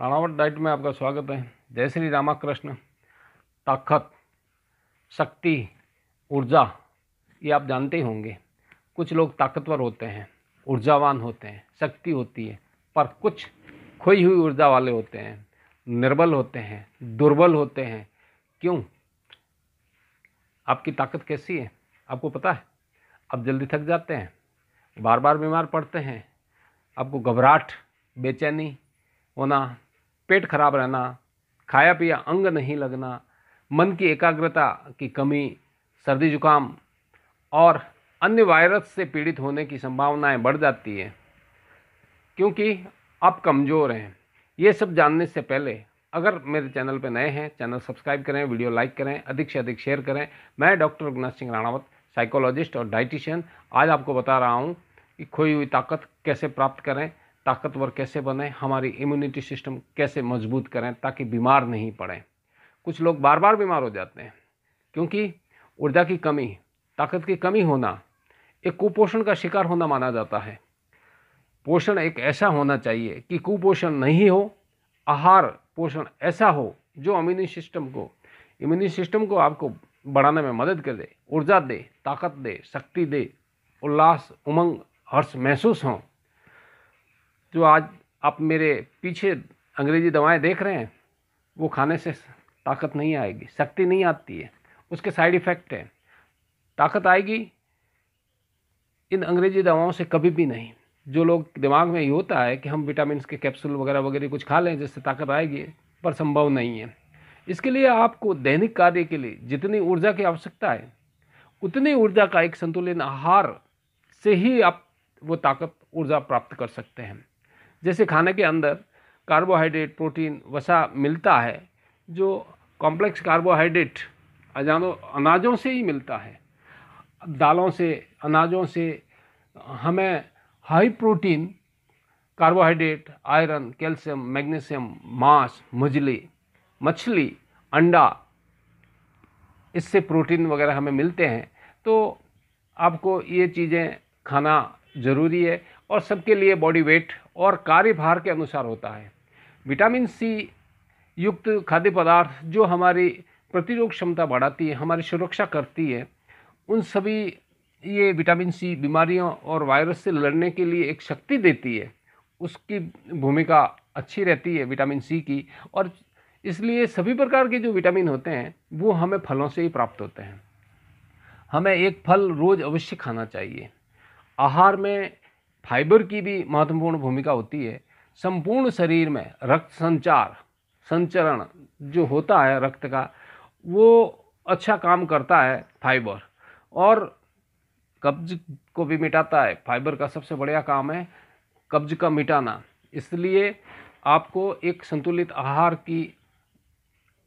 राणावट diet में आपका स्वागत है जय श्री रामाकृष्ण ताकत शक्ति ऊर्जा ये आप जानते ही होंगे कुछ लोग ताकतवर होते हैं ऊर्जावान होते हैं शक्ति होती है पर कुछ खोई हुई ऊर्जा वाले होते हैं निर्बल होते हैं दुर्बल होते हैं क्यों आपकी ताकत कैसी है आपको पता है आप जल्दी थक जाते हैं बार बार बीमार पड़ते हैं आपको घबराहट बेचैनी होना पेट खराब रहना खाया पिया अंग नहीं लगना मन की एकाग्रता की कमी सर्दी जुकाम और अन्य वायरस से पीड़ित होने की संभावनाएं बढ़ जाती है क्योंकि आप कमज़ोर हैं ये सब जानने से पहले अगर मेरे चैनल पर नए हैं चैनल सब्सक्राइब करें वीडियो लाइक करें अधिक से अधिक शेयर करें मैं डॉक्टर रघुनाथ सिंह राणावत साइकोलॉजिस्ट और डाइटिशियन आज आपको बता रहा हूँ कि खोई हुई ताकत कैसे प्राप्त करें ताकतवर कैसे बने हमारी इम्यूनिटी सिस्टम कैसे मजबूत करें ताकि बीमार नहीं पड़ें कुछ लोग बार बार बीमार हो जाते हैं क्योंकि ऊर्जा की कमी ताकत की कमी होना एक कुपोषण का शिकार होना माना जाता है पोषण एक ऐसा होना चाहिए कि कुपोषण नहीं हो आहार पोषण ऐसा हो जो अम्यूनिटी सिस्टम को इम्यूनिटी सिस्टम को आपको बढ़ाने में मदद कर दे ऊर्जा दे ताकत दे शक्ति दे उल्लास उमंग हर्ष महसूस हों जो आज आप मेरे पीछे अंग्रेजी दवाएं देख रहे हैं वो खाने से ताकत नहीं आएगी शक्ति नहीं आती है उसके साइड इफ़ेक्ट हैं ताकत आएगी इन अंग्रेजी दवाओं से कभी भी नहीं जो लोग दिमाग में ये होता है कि हम विटामिन के कैप्सूल वगैरह वगैरह कुछ खा लें जिससे ताकत आएगी पर संभव नहीं है इसके लिए आपको दैनिक कार्य के लिए जितनी ऊर्जा की आवश्यकता है उतनी ऊर्जा का एक संतुलित आहार से ही आप वो ताकत ऊर्जा प्राप्त कर सकते हैं जैसे खाने के अंदर कार्बोहाइड्रेट प्रोटीन वसा मिलता है जो कॉम्प्लेक्स कार्बोहाइड्रेट अजानों अनाजों से ही मिलता है दालों से अनाजों से हमें high protein carbohydrate iron calcium magnesium मांस मुजली मछली अंडा इससे प्रोटीन वगैरह हमें मिलते हैं तो आपको ये चीज़ें खाना ज़रूरी है और सबके लिए बॉडी वेट और कार्यभार के अनुसार होता है विटामिन सी युक्त खाद्य पदार्थ जो हमारी प्रतिरोग क्षमता बढ़ाती है हमारी सुरक्षा करती है उन सभी ये विटामिन सी बीमारियों और वायरस से लड़ने के लिए एक शक्ति देती है उसकी भूमिका अच्छी रहती है विटामिन सी की और इसलिए सभी प्रकार के जो विटामिन होते हैं वो हमें फलों से ही प्राप्त होते हैं हमें एक फल रोज़ अवश्य खाना चाहिए आहार में फाइबर की भी महत्वपूर्ण भूमिका होती है संपूर्ण शरीर में रक्त संचार संचरण जो होता है रक्त का वो अच्छा काम करता है फाइबर और कब्ज को भी मिटाता है फाइबर का सबसे बढ़िया काम है कब्ज का मिटाना इसलिए आपको एक संतुलित आहार की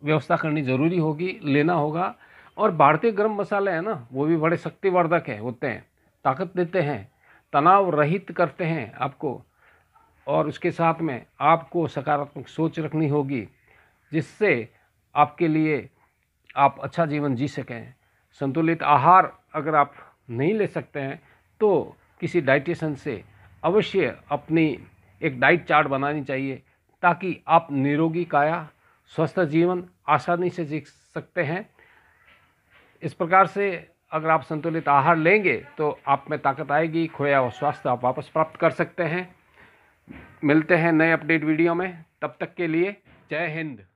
व्यवस्था करनी ज़रूरी होगी लेना होगा और भारतीय गर्म मसाले हैं ना वो भी बड़े शक्तिवर्धक हैं होते हैं ताकत देते हैं तनाव रहित करते हैं आपको और उसके साथ में आपको सकारात्मक सोच रखनी होगी जिससे आपके लिए आप अच्छा जीवन जी सकें संतुलित आहार अगर आप नहीं ले सकते हैं तो किसी डाइटिशन से अवश्य अपनी एक डाइट चार्ट बनानी चाहिए ताकि आप निरोगी काया स्वस्थ जीवन आसानी से जी सकते हैं इस प्रकार से अगर आप संतुलित आहार लेंगे तो आप में ताकत आएगी खोया हुआ स्वास्थ्य आप वापस प्राप्त कर सकते हैं मिलते हैं नए अपडेट वीडियो में तब तक के लिए जय हिंद